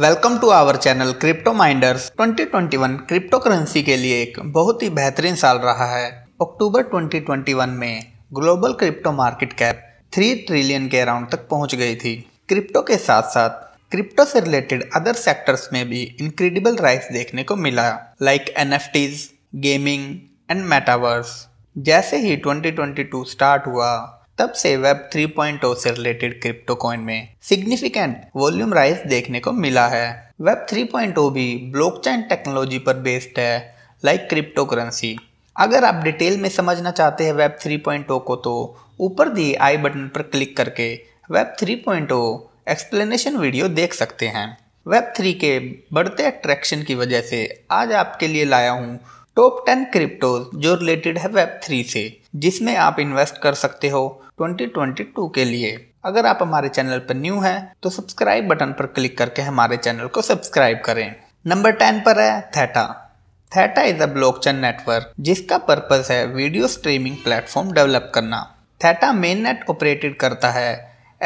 Welcome to our channel crypto minders 2021 cryptocurrency के लिए एक बहुत ही बेहतरीन साल रहा है अक्टूबर 2021 में global crypto market cap 3 trillion के अराउंड तक पहुंच गई थी क्रिप्टो के साथ साथ क्रिप्टो से रिलेटेड अदर सेक्टर्स में भी इनक्रेडिबल राइस देखने को मिला like an gaming and metaverse जैसे ही 2022 स्टार्ट हुआ तब से वेब 3.0 से रिलेटेड क्रिप्टो कॉइन में सिग्निफिकेंट वॉल्यूम राइज देखने को मिला है वेब 3.0 भी ब्लॉकचेन टेक्नोलॉजी पर बेस्ड है लाइक क्रिप्टो करेंसी अगर आप डिटेल में समझना चाहते हैं वेब 3.0 को तो ऊपर दिए आई बटन पर क्लिक करके वेब 3.0 एक्सप्लेनेशन वीडियो देख सकते हैं वेब 3 के बढ़ते अट्रैक्शन की वजह से आज आपके लिए लाया हूँ टॉप टेन क्रिप्टोज जो रिलेटेड है वेब थ्री से जिसमें आप इन्वेस्ट कर सकते हो 2022 के लिए अगर आप हमारे चैनल पर न्यू हैं तो सब्सक्राइब बटन पर क्लिक करके हमारे चैनल को सब्सक्राइब करें नंबर टेन पर है Theta Theta is a blockchain network जिसका पर्पस है वीडियो स्ट्रीमिंग प्लेटफॉर्म डेवलप करना थेटा मेन नेट ऑपरेटेड करता है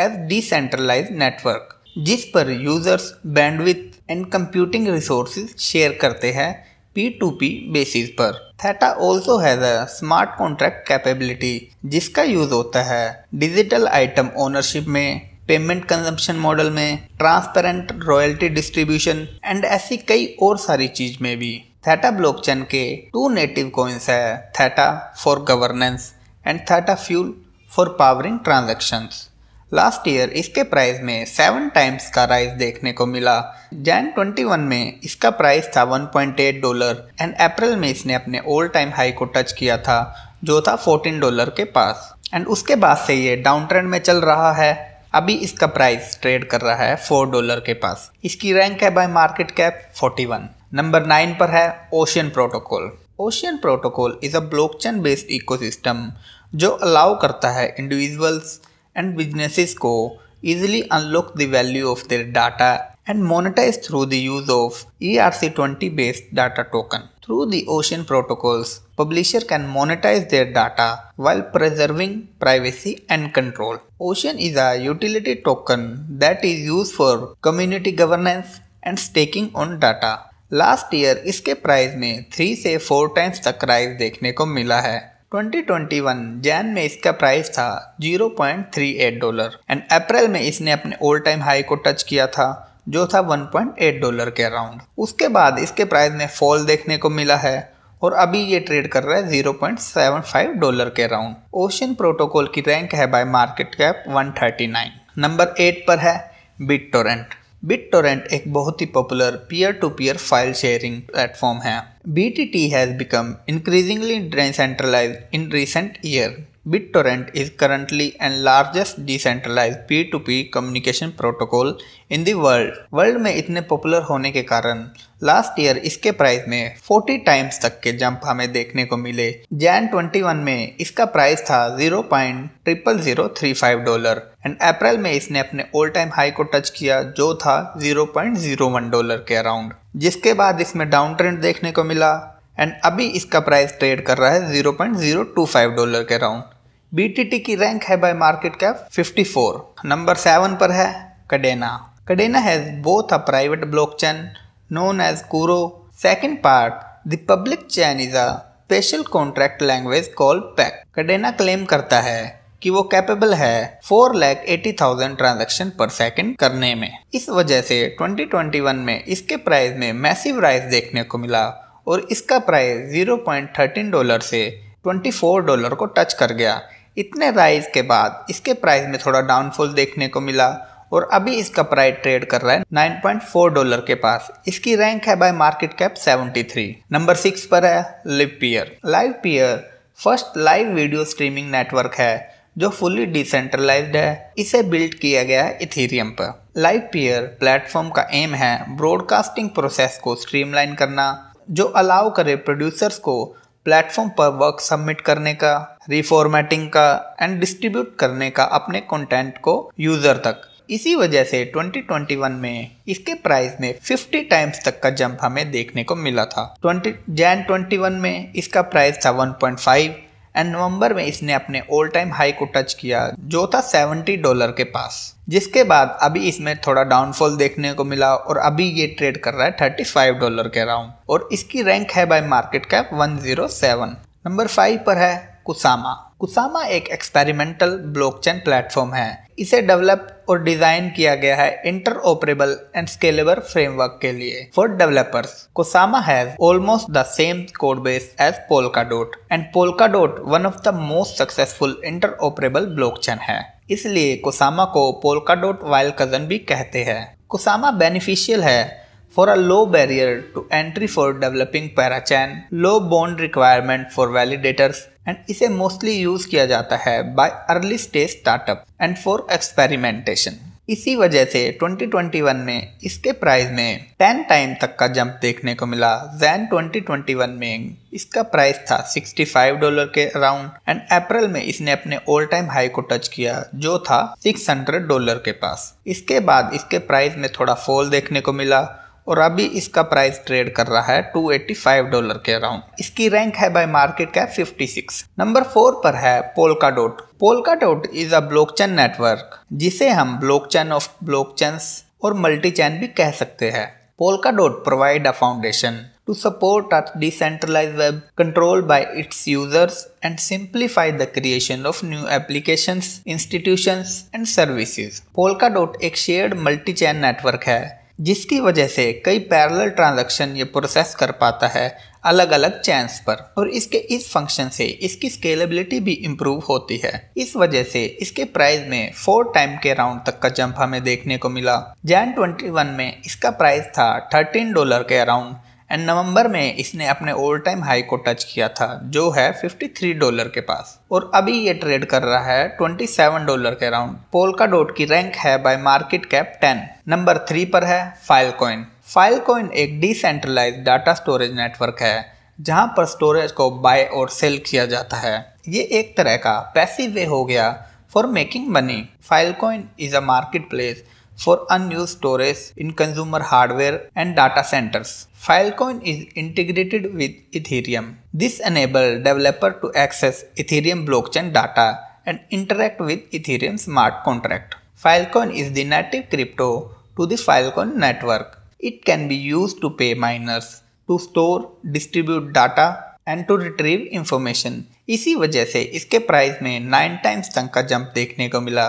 एज डिसेंट्रलाइज नेटवर्क जिस पर users bandwidth and computing resources share करते हैं P2P बेसिस पर Theta also has a smart contract capability जिसका यूज होता है डिजिटल आइटम ओनरशिप में पेमेंट कंजम्पशन मॉडल में ट्रांसपेरेंट रॉयल्टी डिस्ट्रीब्यूशन एंड ऐसी कई और सारी चीज में भी थेटा ब्लॉकचेन के टू नेटिव कॉइन्स है Theta for governance and Theta fuel for powering transactions last year इसके प्राइस में सेवन टाइम्स का राइज देखने को मिला जैन 21 में इसका प्राइस था 1.8 डॉलर एंड अप्रैल में इसने अपने ओल्ड टाइम हाई को टच किया था जो था 14 डॉलर के पास एंड उसके बाद से ये डाउन ट्रेंड में चल रहा है अभी इसका प्राइस ट्रेड कर रहा है फोर डॉलर के पास इसकी रैंक है by market cap 41 number nine पर है Ocean Protocol Ocean Protocol is a blockchain based ecosystem जो अलाउ करता है individuals and businesses go easily unlock the value of their data and monetize through the use of ERC20 based data token. Through the ocean protocols, publisher can monetize their data while preserving privacy and control. Ocean is a utility token that is used for community governance and staking on data. Last year, its price में three से four times the rise देखने को मिला है 2021 जैन में इसका price था 0.38 dollar and April में इसने अपने ऑल टाइम हाई को टच किया था जो था 1.8 डॉलर के अराउंड उसके बाद इसके प्राइस में फॉल देखने को मिला है और अभी ये ट्रेड कर रहा है 0.75 डॉलर के अराउंड ओशन प्रोटोकॉल की रैंक है by market cap 139 number eight पर है बिट टोरेंट BitTorrent एक बहुत ही popular peer to peer file sharing platform है BTT has become increasingly decentralized in recent years. BitTorrent is currently the largest decentralized P2P communication protocol in the world. World में इतने popular होने के कारण last year इसके price में 40 times तक के jump हमें देखने को मिले Jan 21 में इसका price था 0.0035 dollar and April में इसने अपने all time high को touch किया जो था 0.01 dollar के around. जिसके बाद इसमें डाउन ट्रेंड देखने को मिला एंड अभी इसका प्राइस ट्रेड कर रहा है 0.025 डॉलर के राउंड बीटीटी की रैंक है by market cap 54 number seven पर है Kadena Kadena has both a private blockchain known as Kuro. Second part the public chain is a special contract language call Pact Kadena claim करता है कि वो capable है four lakh eighty thousand transaction per second करने में इस वजह से 2021 में इसके प्राइस में मैसिव राइज देखने को मिला और इसका प्राइस 0.13 डॉलर से 24 डॉलर को टच कर गया इतने राइज के बाद इसके प्राइस में थोड़ा डाउनफॉल देखने को मिला और अभी इसका प्राइस ट्रेड कर रहा है 9.4 डॉलर के पास इसकी रैंक है by market cap 73 number six पर है Livepeer Livepeer first live video streaming network है जो फुली डिसेंट्रलाइज्ड है इसे बिल्ड किया गया है इथीरियम पर लाइव पियर प्लेटफॉर्म का एम है ब्रॉडकास्टिंग प्रोसेस को स्ट्रीमलाइन करना जो अलाउ करे प्रोड्यूसर्स को प्लेटफॉर्म पर वर्क सबमिट करने का रिफॉर्मेटिंग का एंड डिस्ट्रीब्यूट करने का अपने कंटेंट को यूज़र तक इसी वजह से 2021 में इसके प्राइस में 50 टाइम्स तक का जंप हमें देखने को मिला था 20 जैन 21 में इसका प्राइस था 1.5 एंड नवंबर में इसने अपने ओल्ड टाइम हाई को टच किया जो था 70 डॉलर के पास जिसके बाद अभी इसमें थोड़ा डाउनफॉल देखने को मिला और अभी ये ट्रेड कर रहा है 35 डॉलर के अराउंड और इसकी रैंक है by market cap 107 number five पर है कुसामा कुसामा एक एक्सपेरिमेंटल ब्लॉकचेन प्लेटफॉर्म है इसे डेवलप और डिजाइन किया गया है interoperable and scalable framework के लिए for developers Kusama has almost the same code base as Polkadot and Polkadot one of the most successful interoperable blockchain है इसलिए कोसामा को पोलकाडोट वाइल कजन भी कहते हैं कोसामा बेनिफिशियल है for a low barrier to entry for developing parachain, low bond requirement for validators, and इसे mostly use किया जाता है by early stage startup and for experimentation इसी वजह से 2021 में इसके प्राइस में 10 टाइम तक का जंप देखने को मिला जैन 2021 में इसका प्राइस था 65 डॉलर के अराउंड एंड अप्रैल में इसने अपने ऑल टाइम हाई को टच किया जो था 600 डॉलर के पास इसके बाद इसके प्राइस में थोड़ा फॉल देखने को मिला और अभी इसका प्राइस ट्रेड कर रहा है 285 डॉलर के अराउंड इसकी रैंक है by market cap 56 number four पर है Polkadot Polkadot is a blockchain network जिसे हम ब्लॉकचेन ऑफ ब्लॉकचेन्स और मल्टी चैन भी कह सकते हैं Polkadot provide a foundation to support a decentralize web control by its users and simplify the creation of new new applications, and services Polkadot एक shared multi chain network है जिसकी वजह से कई पैरेलल ट्रांजैक्शन ये process कर पाता है अलग अलग चैंस पर और इसके इस फंक्शन से इसकी स्केलेबिलिटी भी इम्प्रूव होती है इस वजह से इसके प्राइस में फोर टाइम के राउंड तक का जंप हमें देखने को मिला जैन 21 में इसका प्राइस था 13 डॉलर के अराउंड एंड नवंबर में इसने अपने ओल्ड टाइम हाई को टच किया था जो है 53 डॉलर के पास और अभी ये ट्रेड कर रहा है 27 डॉलर के अराउंड पोलका डॉट की रैंक है by market cap 10 number three पर है फाइल कॉइन फाइल कॉइन एक डिसेंट्रलाइज डाटा स्टोरेज नेटवर्क है जहाँ पर स्टोरेज को बाय और सेल किया जाता है ये एक तरह का पैसिव वे हो गया for making money Filecoin is a marketplace for unused storage in consumer hardware and data centers. Filecoin is integrated with Ethereum. This enables developer to access Ethereum blockchain data and interact with Ethereum smart contract. Filecoin is the native crypto to the Filecoin network. It can be used to pay miners, to store, distribute data and to retrieve information. इसी वजह से इसके price में nine times तक का jump देखने को मिला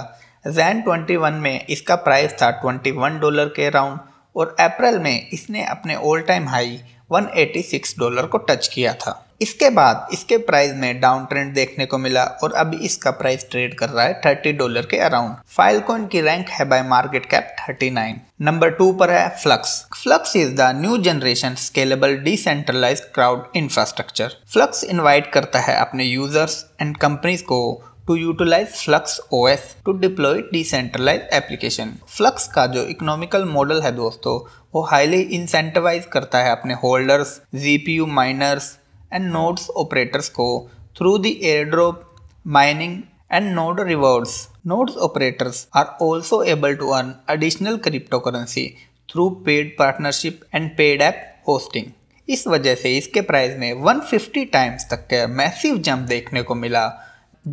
जैन 21 में इसका प्राइस था 21 डॉलर के अराउंड और अप्रैल में इसने अपने ऑल टाइम हाई 186 डॉलर को टच किया था इसके बाद इसके प्राइस में डाउन ट्रेंड देखने को मिला और अभी इसका प्राइस ट्रेड कर रहा है 30 डॉलर के अराउंड फाइल कॉइन की रैंक है by market cap 39 number two पर है Flux Flux is the new generation scalable decentralize crowd infrastructure Flux invite करता है अपने यूजर्स एंड कंपनीज को to utilize Flux O S to deploy decentralize application Flux का जो economical model है दोस्तों वो हाईली इंसेंटिवाइज करता है अपने holders G P U miners and nodes operators को through the airdrop mining and node rewards. Nodes operators are also able to earn additional cryptocurrency through paid partnership and paid app hosting. इस वजह से इसके price में 150 times तक का massive jump देखने को मिला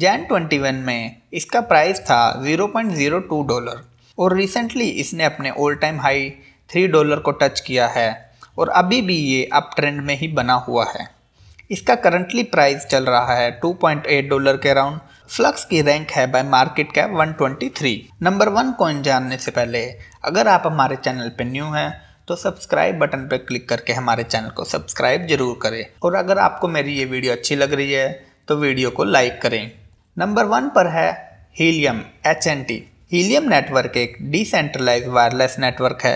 जैन 21 में इसका प्राइस था 0.02 डॉलर और रिसेंटली इसने अपने all time high three dollar को टच किया है और अभी भी ये अप ट्रेंड में ही बना हुआ है इसका करंटली प्राइस चल रहा है 2.8 डॉलर के अराउंड फ्लक्स की रैंक है by market cap 123 number one coin जानने से पहले अगर आप हमारे चैनल पर न्यू हैं तो सब्सक्राइब बटन पर क्लिक करके हमारे चैनल को सब्सक्राइब जरूर करें और अगर आपको मेरी ये वीडियो अच्छी लग रही है तो वीडियो को लाइक करें नंबर वन पर है Helium H N T Helium network एक डिसेंट्रलाइज वायरलेस नेटवर्क है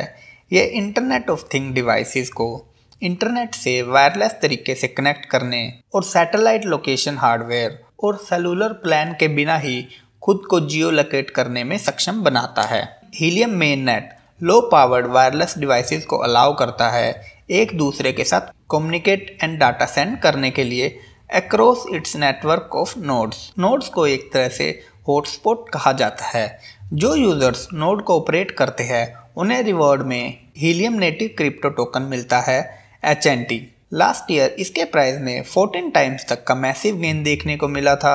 ये इंटरनेट ऑफ थिंग डिवाइसेस को इंटरनेट से वायरलेस तरीके से कनेक्ट करने और सैटेलाइट लोकेशन हार्डवेयर और सेलुलर प्लान के बिना ही खुद को जियो लोकेट करने में सक्षम बनाता है Helium main net low powered wireless devices को अलाउ करता है एक दूसरे के साथ कम्युनिकेट एंड डाटा सेंड करने के लिए across its network of nodes nodes को एक तरह से हॉटस्पॉट कहा जाता है जो यूज़र्स नोड को ऑपरेट करते हैं उन्हें रिवॉर्ड में हीलियम नेटिव क्रिप्टो टोकन मिलता है H N T last year इसके प्राइस में 14 टाइम्स तक का मैसिव गेन देखने को मिला था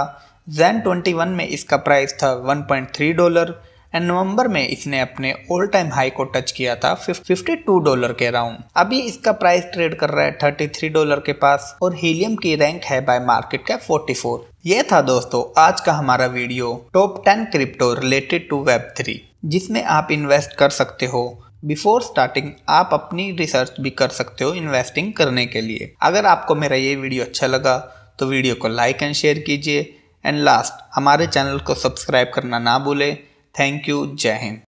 जैन 21 में इसका प्राइस था 1.3 डॉलर एंड नवंबर में इसने अपने ऑल टाइम हाई को टच किया था 52 डॉलर के राउंड अभी इसका प्राइस ट्रेड कर रहा है 33 डॉलर के पास और हीलियम की रैंक है बाय मार्केट का 44 ये था दोस्तों आज का हमारा video top 10 crypto related to web three जिसमें आप इन्वेस्ट कर सकते हो बिफोर स्टार्टिंग आप अपनी रिसर्च भी कर सकते हो इन्वेस्टिंग करने के लिए अगर आपको मेरा ये वीडियो अच्छा लगा तो वीडियो को लाइक एंड शेयर कीजिए एंड लास्ट हमारे चैनल को सब्सक्राइब करना ना भूलें थैंक यू जय हिंद